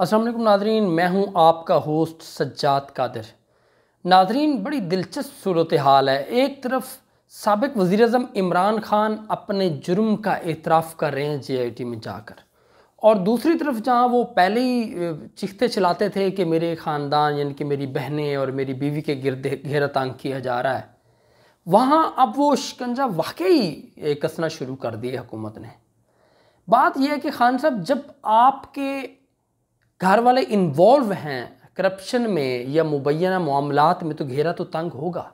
असल नाजरीन मैं हूं आपका होस्ट सज्जात कादिर नादरीन बड़ी दिलचस्प सूरत हाल है एक तरफ सबक वज़ी अजम इमरान खान अपने जुर्म का एतराफ़ कर रहे हैं जे आई टी में जाकर और दूसरी तरफ जहाँ वो पहले ही चिखते चलाते थे कि मेरे ख़ानदान यानी कि मेरी बहनें और मेरी बीवी के गिरद घेरा तंग किया जा रहा है वहाँ अब वो शिकंजा वाकई कसना शुरू कर दिए हुकूमत ने बात यह है कि खान साहब जब आपके घर वाले इन्वॉल्व हैं करप्शन में या मुबैना मामला में तो घेरा तो तंग होगा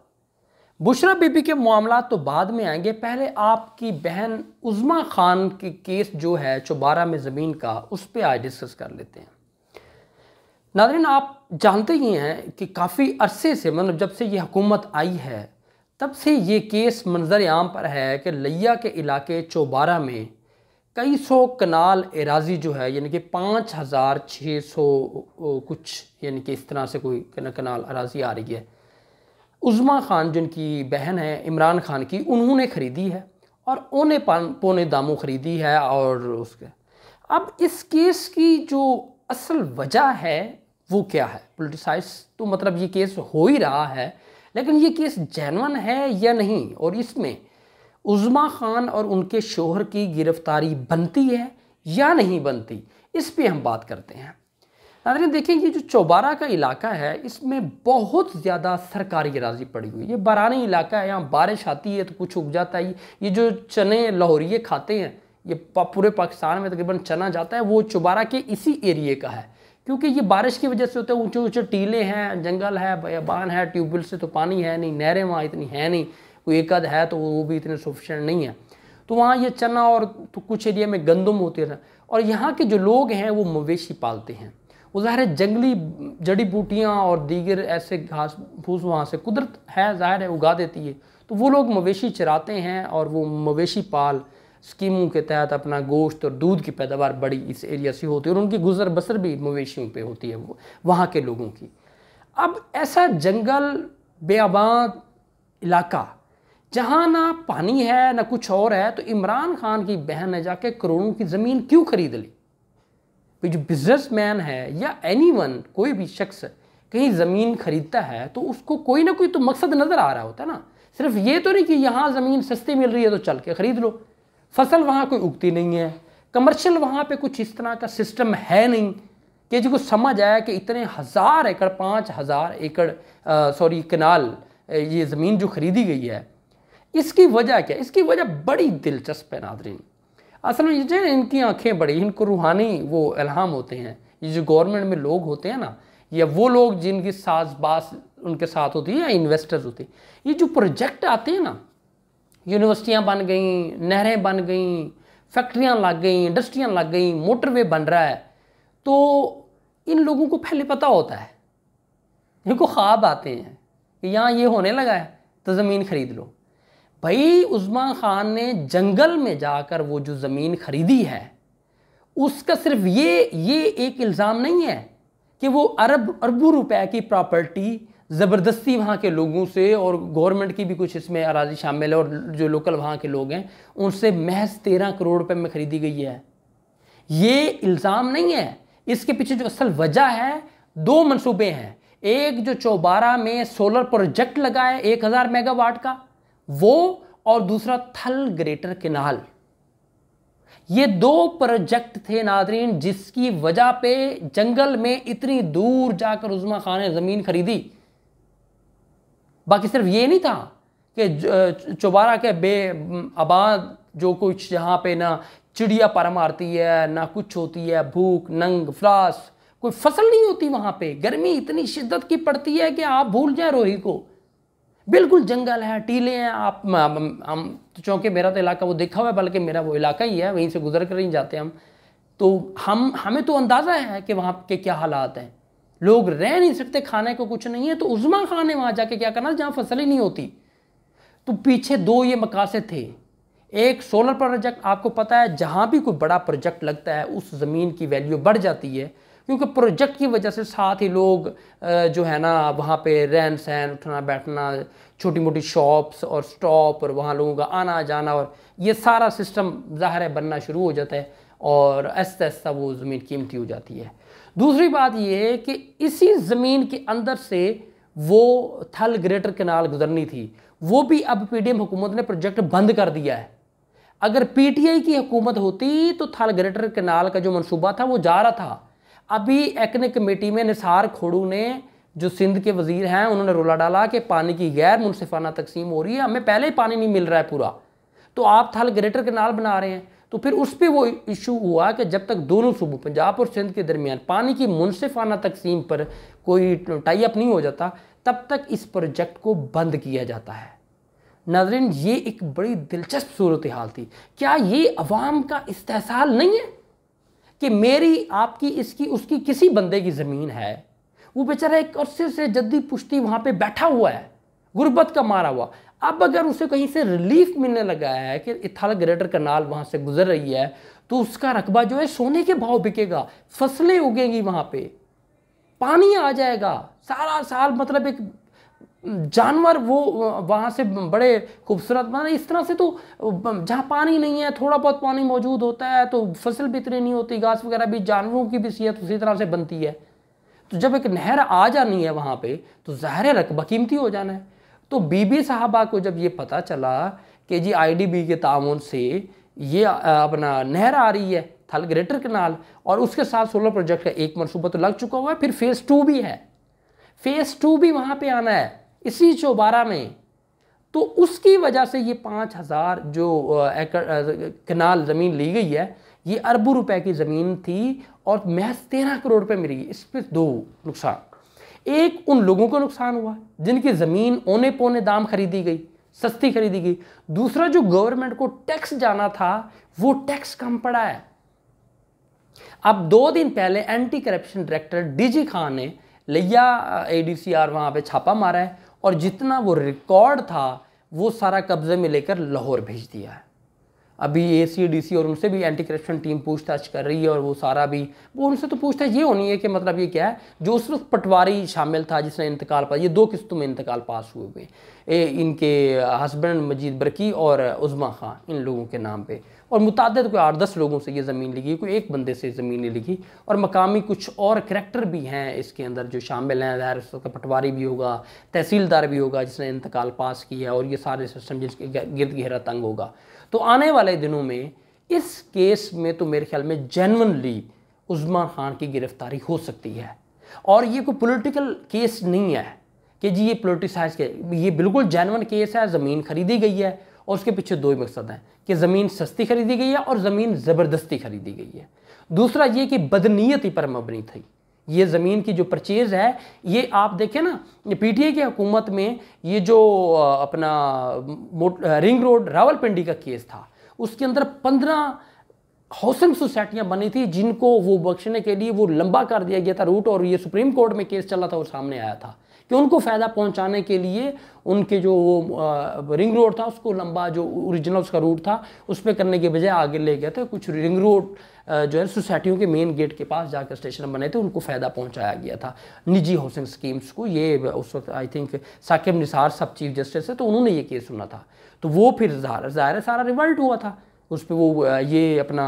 बुशरा बीबी के मामला तो बाद में आएंगे पहले आपकी बहन उज़मा खान की केस जो है चौबारा में ज़मीन का उस पर आज डिस्कस कर लेते हैं नादरीन आप जानते ही हैं कि काफ़ी अरसे से मतलब जब से ये हुकूमत आई है तब से ये केस मंजर आम पर है कि लिया के इलाके चौबारा में कई सौ कनाल एराजी जो है यानी कि पाँच हज़ार छः सौ कुछ यानी कि इस तरह से कोई कनाल एराजी आ रही है उज़मा ख़ान जिनकी बहन है इमरान ख़ान की उन्होंने ख़रीदी है और ओने पौने दामों ख़रीदी है और उसके अब इस केस की जो असल वजह है वो क्या है पोलिटिसाइज तो मतलब ये केस हो ही रहा है लेकिन ये केस जैनवन है या नहीं और इसमें उज़मा ख़ान और उनके शोहर की गिरफ्तारी बनती है या नहीं बनती इस पर हम बात करते हैं नादरीन देखें ये जो चौबारा का इलाका है इसमें बहुत ज़्यादा सरकारी राजी पड़ी हुई ये बारानी इलाका है यहाँ बारिश आती है तो कुछ उग जाता है ये जो चने लाहौरिए खाते हैं ये पूरे पाकिस्तान में तकरीबन चना जाता है वो चौबारा के इसी एरिए का है क्योंकि ये बारिश की वजह से होता है ऊँचे ऊँचे टीले हैं जंगल है बयाबान है ट्यूबवेल से तो पानी है नहीं नहरें वहाँ इतनी है नहीं कोई एक आध है तो वो भी इतने सफिशेंट नहीं है तो वहाँ ये चना और तो कुछ एरिया में गंदम होते हैं और यहाँ के जो लोग हैं वो मवेशी पालते हैं वो ज़ाहिर है जंगली जड़ी बूटियाँ और दीगर ऐसे घास फूस वहाँ से कुदरत है ज़ाहिर है उगा देती है तो वो लोग मवेशी चराते हैं और वो मवेशी पाल स्कीमों के तहत अपना गोश्त और दूध की पैदावार बड़ी इस एरिया से होती है और उनकी गुजर बसर भी मवेशियों पे होती है वहाँ के लोगों की अब ऐसा जंगल बेआबाद इलाका जहां ना पानी है ना कुछ और है तो इमरान खान की बहन ने जाके करोड़ों की ज़मीन क्यों खरीद ली जो बिजनेसमैन है या एनीवन कोई भी शख्स कहीं ज़मीन खरीदता है तो उसको कोई ना कोई तो मकसद नज़र आ रहा होता है ना सिर्फ ये तो नहीं कि यहाँ ज़मीन सस्ती मिल रही है तो चल के ख़रीद लो फसल वहाँ कोई उगती नहीं है कमर्शियल वहाँ पे कुछ इस तरह का सिस्टम है नहीं कि जिसको समझ आया कि इतने हज़ार एकड़ पाँच हज़ार एकड़ सॉरी कनाल ये ज़मीन जो खरीदी गई है इसकी वजह क्या इसकी वजह बड़ी दिलचस्प है नादरीन असल में ये इनकी आंखें बड़ी इनको रूहानी वो इल्हाम होते हैं ये जो गवर्नमेंट में लोग होते हैं ना या वो लोग जिनकी साज बास उनके साथ होती है या इन्वेस्टर्स होते हैं ये जो प्रोजेक्ट आते हैं ना यूनिवर्सिटियाँ बन गई नहरें बन गई फैक्ट्रियाँ लग गई इंडस्ट्रियाँ लग गई मोटरवे बन रहा है तो इन लोगों को पहले पता होता है इनको ख्वाब आते हैं कि यहाँ ये होने लगा है तो ज़मीन खरीद लो भाई उस्मान ख़ान ने जंगल में जाकर वो जो ज़मीन ख़रीदी है उसका सिर्फ ये ये एक इल्ज़ाम नहीं है कि वो अरब अरबों रुपए की प्रॉपर्टी ज़बरदस्ती वहाँ के लोगों से और गवर्नमेंट की भी कुछ इसमें अराजी शामिल है और जो लोकल वहाँ के लोग हैं उनसे महज तेरह करोड़ रुपये में ख़रीदी गई है ये इल्ज़ाम नहीं है इसके पीछे जो असल वजह है दो मनसूबे हैं एक जो चौबारा में सोलर प्रोजेक्ट लगा है एक हज़ार मेगावाट का वो और दूसरा थल ग्रेटर केनाल ये दो प्रोजेक्ट थे नादरीन जिसकी वजह पे जंगल में इतनी दूर जाकर उजमा खान ने ज़मीन खरीदी बाकी सिर्फ ये नहीं था कि चौबारा के बे आबाद जो कुछ यहाँ पे ना चिड़िया पर मारती है ना कुछ होती है भूख नंग फ्लास कोई फसल नहीं होती वहाँ पे गर्मी इतनी शिद्दत की पड़ती है कि आप भूल जाए रोही को बिल्कुल जंगल है टीले हैं आप हम तो चूँकि मेरा तो इलाका वो देखा हुआ है बल्कि मेरा वो इलाका ही है वहीं से गुजर कर ही जाते हैं हम तो हम हमें तो अंदाज़ा है कि वहाँ के क्या हालात हैं लोग रह नहीं सकते खाने को कुछ नहीं है तो उजमा खान ने वहाँ जाके क्या करना जहाँ फसल ही नहीं होती तो पीछे दो ये मकासद थे एक सोलर प्रोजेक्ट आपको पता है जहाँ भी कोई बड़ा प्रोजेक्ट लगता है उस ज़मीन की वैल्यू बढ़ जाती है क्योंकि प्रोजेक्ट की वजह से साथ ही लोग जो है ना वहाँ पे रहन सहन उठना बैठना छोटी मोटी शॉप्स और स्टॉप और वहाँ लोगों का आना जाना और ये सारा सिस्टम ज़ाहिर है बनना शुरू हो जाता है और ऐसा आहिस्ता वो ज़मीन कीमती हो जाती है दूसरी बात यह है कि इसी ज़मीन के अंदर से वो थल ग्रेटर कनाल गुजरनी थी वो भी अब पीडीएम हुकूमत ने प्रोजेक्ट बंद कर दिया है अगर पीटीआई की हुकूमत होती तो थल ग्रेटर कनाल का जो मनसूबा था वो जा रहा था अभी एक्न कमेटी में निसार खोड़ू ने जो सिंध के वजीर हैं उन्होंने रोला डाला कि पानी की गैर मुनसिफाना तकसीम हो रही है हमें पहले ही पानी नहीं मिल रहा है पूरा तो आप थल ग्रेटर कनाल बना रहे हैं तो फिर उस पर वो इशू हुआ कि जब तक दोनों सूबों पंजाब और सिंध के दरमियान पानी की मुनसिफाना तकसीम पर कोई टाइप नहीं हो जाता तब तक इस प्रोजेक्ट को बंद किया जाता है नाजरीन ये एक बड़ी दिलचस्प सूरत हाल थी क्या ये अवाम का इस्तेसाल नहीं है कि मेरी आपकी इसकी उसकी किसी बंदे की ज़मीन है वो बेचारा एक अरसे से जद्दी पुश्ती वहाँ पे बैठा हुआ है गुर्बत का मारा हुआ अब अगर उसे कहीं से रिलीफ मिलने लगा है कि इथाल ग्रेटर कनाल वहाँ से गुजर रही है तो उसका रकबा जो है सोने के भाव बिकेगा फसलें उगेंगी वहाँ पे पानी आ जाएगा सारा साल मतलब एक जानवर वो वहाँ से बड़े खूबसूरत बना इस तरह से तो जहाँ पानी नहीं है थोड़ा बहुत पानी मौजूद होता है तो फसल भी इतनी नहीं होती घास वगैरह भी जानवरों की भी सेहत उसी तरह से बनती है तो जब एक नहर आ जानी है वहाँ पे तो ज़ाहिर रकबा कीमती हो जाना है तो बीबी साहबा को जब ये पता चला कि जी आईडीबी के ताउन से ये अपना नहर आ रही है थल ग्रेटर कनाल और उसके साथ सोलर प्रोजेक्ट का एक मनसूबा तो लग चुका हुआ है फिर फेज़ टू भी है फेज़ टू भी वहाँ पे आना है इसी चौबारा में तो उसकी वजह से ये पाँच हज़ार जो एकड़ कनाल ज़मीन ली गई है ये अरबों रुपए की ज़मीन थी और महज तेरह करोड़ रुपए मिली इसमें दो नुकसान एक उन लोगों को नुकसान हुआ जिनकी ज़मीन ओने पौने दाम खरीदी गई सस्ती खरीदी गई दूसरा जो गवर्नमेंट को टैक्स जाना था वो टैक्स कम पड़ा है अब दो दिन पहले anti corruption director DG Khan ने लिया एडीसीआर वहां पर छापा मारा है और जितना वो रिकॉर्ड था वो सारा कब्ज़े में लेकर लाहौर भेज दिया है अभी ए सी डी सी और उनसे भी एंटी करप्शन टीम पूछताछ कर रही है और वो सारा भी वो उनसे तो पूछताछ ये होनी है कि मतलब ये क्या है जो सिर्फ पटवारी शामिल था जिसने इंतकाल पास ये दो किस्तों में इंतकाल पास हुए हुए इनके हस्बैंड मजीद बरकी और उज़मा खां इन लोगों के नाम पर और मुतद कोई आठ दस लोगों से ये ज़मीन लिखी कोई एक बंदे से ज़मीन नहीं लिखी और मकामी कुछ और करेक्टर भी हैं इसके अंदर जो शामिल हैं ज़ाहिर उसका पटवारी भी होगा तहसीलदार भी होगा जिसने इंतकाल पास किया और ये सारे सिस्टम जिसके गिरद घेरा तंग होगा तो आने वाले दिनों में इस केस में तो मेरे ख्याल में जेनवनली उजमान खान की गिरफ्तारी हो सकती है और ये कोई पॉलिटिकल केस नहीं है कि जी ये पोलिटिसाइज के ये बिल्कुल जेनवन केस है ज़मीन खरीदी गई है और उसके पीछे दो ही मकसद हैं कि ज़मीन सस्ती खरीदी गई है और ज़मीन ज़बरदस्ती खरीदी गई है दूसरा ये कि बदनीयती पर मबनी थी ये ज़मीन की जो परचेज़ है ये आप देखें ना ये पीटीए की हुकूमत में ये जो अपना रिंग रोड रावलपिंडी का केस था उसके अंदर पंद्रह हाउसिंग सोसाइटियाँ बनी थी जिनको वो बख्शने के लिए वो लंबा कर दिया गया था रूट और ये सुप्रीम कोर्ट में केस चला था और सामने आया था कि उनको फ़ायदा पहुंचाने के लिए उनके जो वो रिंग रोड था उसको लंबा जो ओरिजिनल उसका रूट था उस पर करने के बजाय आगे ले गया था कुछ रिंग रोड जो है सोसाइटियों के मेन गेट के पास जाकर स्टेशन बने थे उनको फ़ायदा पहुँचाया गया था निजी हाउसिंग स्कीम्स को ये उस वक्त आई थिंक साकिब निसार सब चीफ जस्टिस है तो उन्होंने ये केस सुना था तो वो फिर ज़ाहिर सारा रिवल्ट हुआ था उस पर वो ये अपना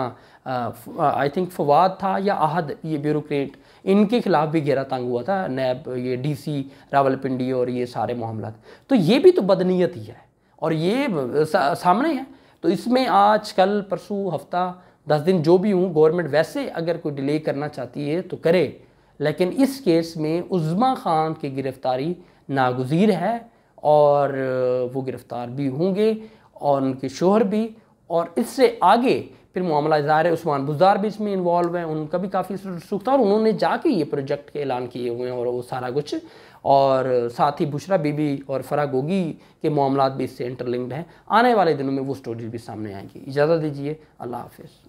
आई थिंक फवाद था या अहद ये ब्यूरोक्रेट इनके खिलाफ भी घेरा तंग हुआ था नैब ये डीसी रावलपिंडी और ये सारे मामला तो ये भी तो बदनीयत ही है और ये सा, सामने है तो इसमें आज कल परसों हफ्ता दस दिन जो भी हूँ गवर्नमेंट वैसे अगर कोई डिले करना चाहती है तो करे लेकिन इस केस में उज़मा ख़ान की गिरफ़्तारी नागजीर है और वो गिरफ़्तार भी होंगे और उनके शोहर भी और इससे आगे फिर मामला ज़ाहिर है उस्मान बुजार भी इसमें इन्वॉल्व हैं उनका भी काफ़ी सुख था और उन्होंने जाके ये प्रोजेक्ट के ऐलान किए हुए हैं और वो सारा कुछ और साथ ही बुशरा बीबी और फरा गोगी के मामला भी इससे इंटरलिंक्ड हैं आने वाले दिनों में वो स्टोरीज भी सामने आएंगी इजाज़त दीजिए अल्लाह हाफिज़